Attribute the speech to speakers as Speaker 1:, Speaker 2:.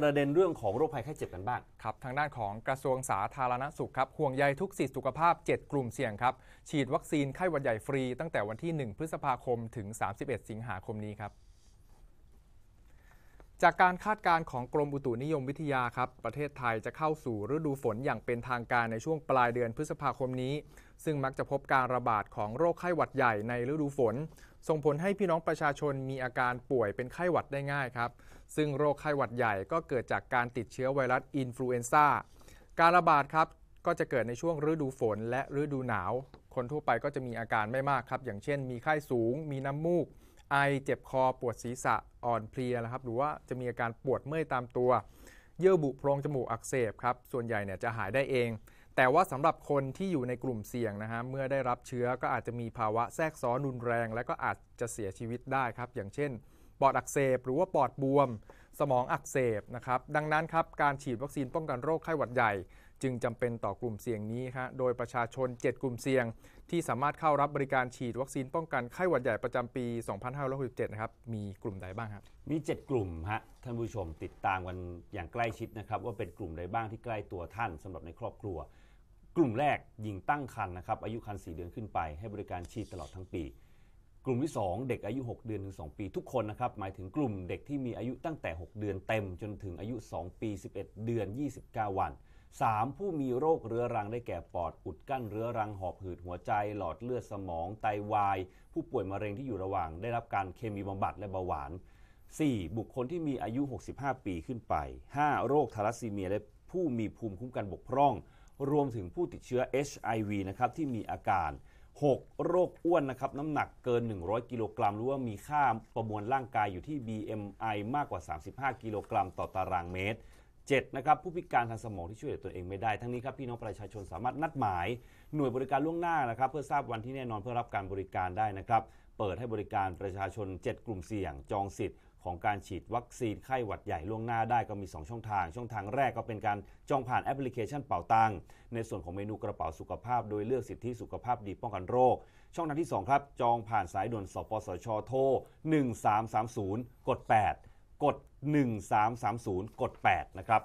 Speaker 1: ประเด็นเรื่องของโรคภัยไข้เจ็บกันบ้างครับ ทางด้านของกระทรวงสาธารณสุขครับห่วงใยทุกสิทธิสุขภาพ 7 กลุ่มเสี่ยงครับ ฉีดวัคซีนไข้หวัดใหญ่ฟรีตั้งแต่วันที่ 1 พฤษภาคมถึง 31 สิงหาคมนี้ครับจากการคาดการณ์ของกรม อุตุนิยมวิทยาครับ ประเทศไทยจะเข้าสู่ฤดูฝนอย่างเป็นทางการในช่วงปลายเดือนพฤษภาคมนี้ ซึ่งมักจะพบการระบาดของโรคไข้หวัดใหญ่ในฤดูฝน ส่งผลให้พี่น้องประชาชนมีอาการป่วยเป็นไข้หวัดได้ง่ายครับซึ่งโรคไข้หวัดใหญ่ก็เกิดจากการติดเชื้อไวรัสอินฟลูเอนซ่าการระบาดครับก็จะเกิดในช่วงฤดูฝนและฤดูหนาว คนทั่วไปก็จะมีอาการไม่มากครับอย่างเช่น มีไข้สูง มีน้ำมูกไอเจ็บคอปวดศีรษะอ่อนเพลียนะครับหรือว่าจะมีอาการปวดเมื่อยตามตัวเยื่อบุโพรงจมูกอักเสบครับส่วนใหญ่เนี่ยจะหายได้เอง แต่ว่าสำหรับคนที่อยู่ในกลุ่มเสี่ยงนะฮะเมื่อได้รับเชื้อก็อาจจะมีภาวะแทรกซ้อนรุนแรง และก็อาจจะเสียชีวิตได้ครับอย่างเช่นปอดอักเสบหรือว่าปอดบวมสมองอักเสบนะครับดังนั้นครับการฉีดวัคซีนป้องกันโรคไข้หวัดใหญ่จึงจำเป็นต่อกลุ่มเสี่ยงนี้ฮะโดยประชาชน 7 กลุ่มเสี่ยงที่สามารถเข้ารับบริการฉีดวัคซีนป้องกันไข้หวัดใหญ่ประจำปี 2567 นะครับมีกลุ่มใดบ้างครับมี 7 กลุ่มฮะท่านผู้ชม ติดตามกัน
Speaker 2: อย่างใกล้ชิดนะครับว่าเป็นกลุ่มใดบ้างที่ใกล้ตัวท่าน สำหรับในครอบครัว กลุ่มแรกหญิงตั้งครรภ์นนะครับอายุครรภ์สเดือนขึ้นไปให้บริการฉีดตลอดทั้งปีกลุ่มที่ 2 เด็กอายุ 6 เดือน ถึง 2 ปีทุกคนนะครับหมายถึงกลุ่มเด็กที่มีอายุตั้งแต่ 6 เดือนเต็มจนถึงอายุ 2 ปี 11 เดือน 29 วัน 3. ผู้มีโรคเรื้อรังได้แก่ปอด อุดกั้นเรื้อรังหอบหืดหัวใจ หลอดเลือดสมอง ไตาวาย ผู้ป่วยมะเร็งที่อยู่ระหว่าง ได้รับการเคมีบำบัดและเบาหวาน 4. บุคคลที่มีอายุ 65 ปีขึ้นไป 5. โรคทารัสซีเมียและผู้มีภูมิคุ้มกันบกพร่อง รวมถึงผู้ติดเชื้อ HIV นะครับที่มีอาการ6โรคอ้วนนะครับน้ำหนักเกิน 100 กิโลกรัม หรือว่ามีค่าประมวลร่างกายอยู่ที่ BMI มากกว่า 35กิโลกรัม ต่อตารางเมตร 7. นะครับผู้พิการทางสมองที่ช่วยเหลือตัวเองไม่ได้ทั้งนี้ครับพี่น้องประชาชนสามารถนัดหมายหน่วยบริการล่วงหน้านะครับเพื่อทราบวันที่แน่นอนเพื่อรับการบริการได้นะครับเปิดให้บริการประชาชน 7 กลุ่มเสี่ยงจองสิทธิ์ของการฉีดวัคซีนไข้หวัดใหญ่ล่วงหน้าได้ก็มี 2 ช่องทาง ช่องทางแรกก็เป็นการจองผ่านแอปพลิเคชันเป่าตัง ในส่วนของเมนูกระเป๋าสุขภาพ โดยเลือกสิทธิสุขภาพดีป้องกันโรค ช่องทางที่ 2 ครับ จองผ่านสายด่วนสปสช โทร1330 กด 8 กด 1330 กด 8 นะครับ